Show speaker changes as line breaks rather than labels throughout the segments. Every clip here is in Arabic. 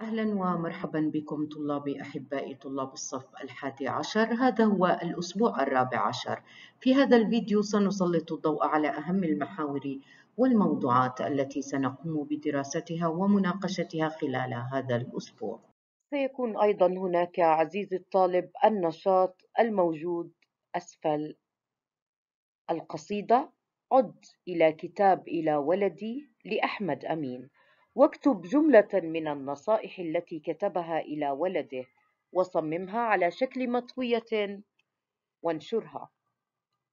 أهلا ومرحبا بكم طلابي أحبائي طلاب الصف الحادي عشر هذا هو الأسبوع الرابع عشر في هذا الفيديو سنسلط الضوء على أهم المحاور والموضوعات التي سنقوم بدراستها ومناقشتها خلال هذا الأسبوع سيكون أيضا هناك عزيزي الطالب النشاط الموجود أسفل القصيدة عد إلى كتاب إلى ولدي لأحمد أمين واكتب جملة من النصائح التي كتبها إلى ولده وصممها على شكل مطوية وانشرها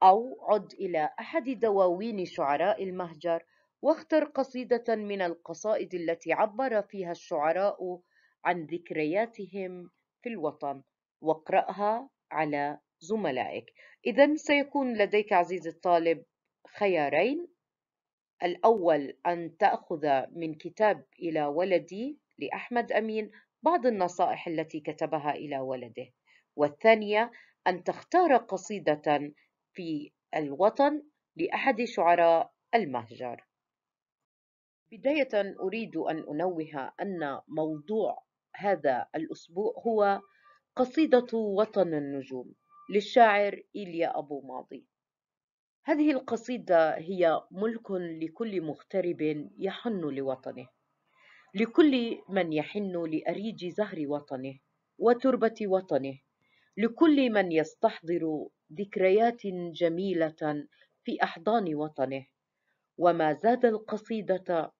أو عد إلى أحد دواوين شعراء المهجر واختر قصيدة من القصائد التي عبر فيها الشعراء عن ذكرياتهم في الوطن واقرأها على زملائك إذا سيكون لديك عزيزي الطالب خيارين الأول أن تأخذ من كتاب إلى ولدي لأحمد أمين بعض النصائح التي كتبها إلى ولده والثانية أن تختار قصيدة في الوطن لأحد شعراء المهجر بداية أريد أن أنوه أن موضوع هذا الأسبوع هو قصيدة وطن النجوم للشاعر إيليا أبو ماضي هذه القصيدة هي ملك لكل مغترب يحن لوطنه لكل من يحن لأريج زهر وطنه وتربة وطنه لكل من يستحضر ذكريات جميلة في أحضان وطنه وما زاد القصيدة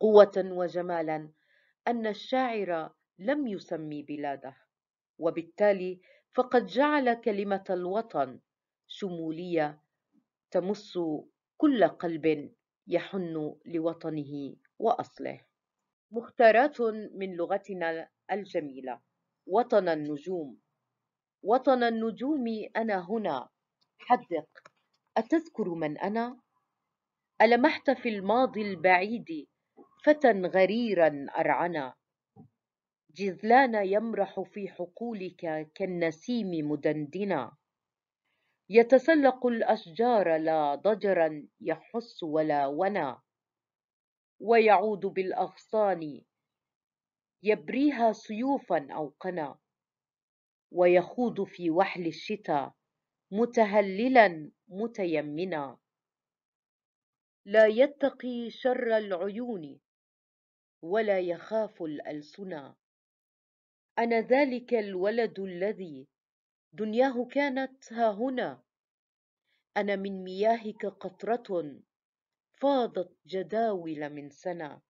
قوة وجمالا أن الشاعر لم يسمي بلاده وبالتالي فقد جعل كلمة الوطن شمولية تمس كل قلب يحن لوطنه وأصله مختارات من لغتنا الجميلة وطن النجوم وطن النجوم أنا هنا حدق أتذكر من أنا؟ ألمحت في الماضي البعيد فتى غريرا أرعنا جذلان يمرح في حقولك كالنسيم مدندنا يتسلق الأشجار لا ضجرا يحس ولا ونا ويعود بالأغصان يبريها سيوفا أو قنا ويخوض في وحل الشتاء متهللا متيمنا لا يتقي شر العيون ولا يخاف الألسنا أنا ذلك الولد الذي دنياه كانت ها هنا أنا من مياهك قطرة فاضت جداول من سنة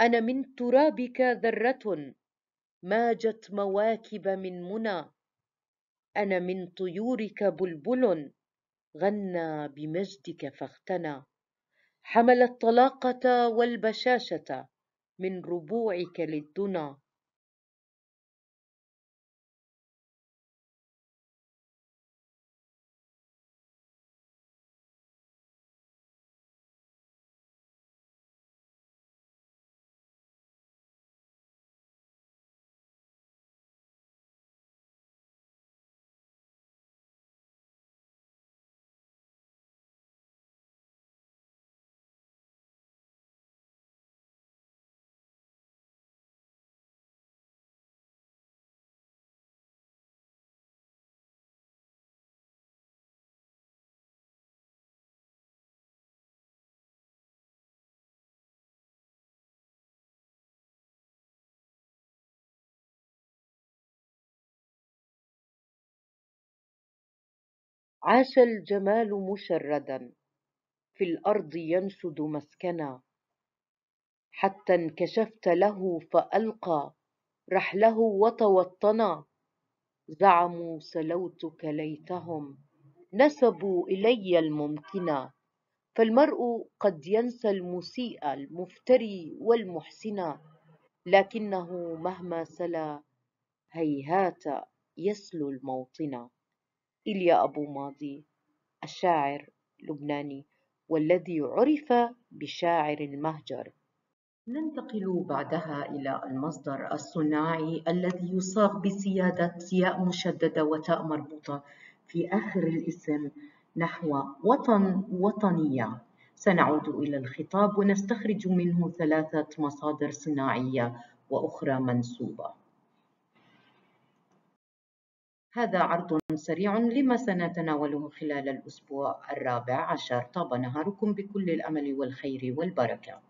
أنا من ترابك ذرة ماجت مواكب من منى أنا من طيورك بلبل غنى بمجدك فاغتنى حمل الطلاقة والبشاشة من ربوعك للدنا عاش الجمال مشردا في الأرض ينشد مسكنا حتى انكشفت له فألقى رحله وتوطنا زعموا سلوتك ليتهم نسبوا إلي الممكنا فالمرء قد ينسى المسيء المفتري والمحسنا لكنه مهما سلا هيهات يسلو الموطنا إيليا أبو ماضي الشاعر لبناني والذي عرف بشاعر المهجر ننتقل بعدها إلى المصدر الصناعي الذي يصاغ بسيادة ياء مشددة وتاء مربوطة في آخر الاسم نحو وطن وطنية سنعود إلى الخطاب ونستخرج منه ثلاثة مصادر صناعية وأخرى منسوبة هذا عرض سريع لما سنتناوله خلال الأسبوع الرابع عشر طاب نهاركم بكل الأمل والخير والبركة